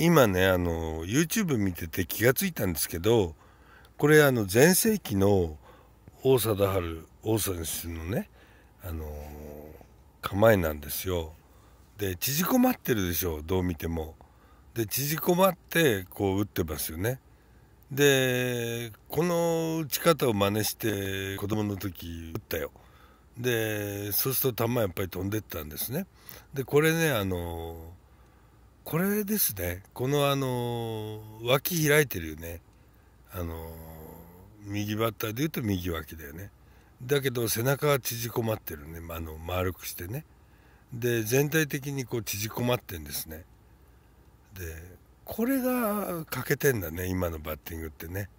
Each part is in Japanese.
今ねあの YouTube 見てて気が付いたんですけどこれあの全盛期の王貞治王選手のねあの構えなんですよ。で縮こまってるでしょどう見ても。で縮こまってこう打ってますよね。でこの打ち方を真似して子供の時打ったよ。でそうすると球やっぱり飛んでったんですね。でこれねあのこれですねこのあの脇開いてるよねあの右バッターでいうと右脇だよねだけど背中は縮こまってるねあの丸くしてねで全体的にこう縮こまってんですねでこれが欠けてんだね今のバッティングってね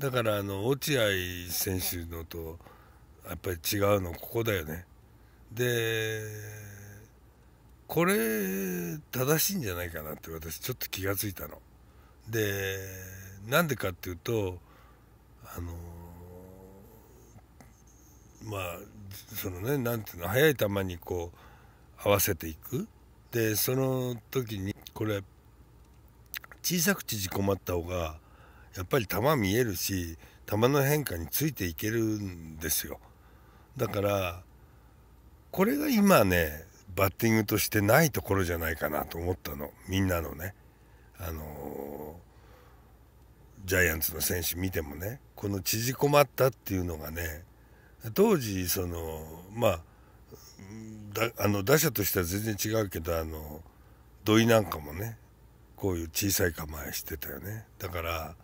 だからあの落合選手のとやっぱり違うのここだよねでこれ正しいんじゃないかなって私ちょっと気が付いたの。でなんでかっていうとあのまあそのね何ていうの速い球にこう合わせていくでその時にこれ小さく縮こまった方がやっぱり球見えるし球の変化についていけるんですよだからこれが今ねバッティングとしてないところじゃないかなと思ったのみんなのね、あのー、ジャイアンツの選手見てもねこの縮こまったっていうのがね当時そのまあだあの打者としては全然違うけどあの土井なんかもねこういう小さい構えしてたよねだから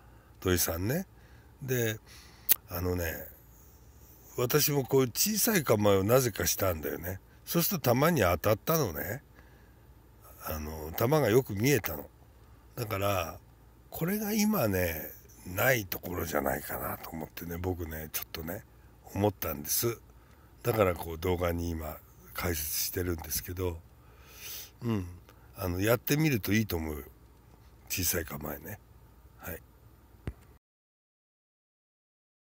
土井さんねであのね私もこういう小さい構えをなぜかしたんだよねそうすると球に当たったのねあの球がよく見えたのだからこれが今ねないところじゃないかなと思ってね僕ねちょっとね思ったんですだからこう動画に今解説してるんですけどうんあのやってみるといいと思う小さい構えね。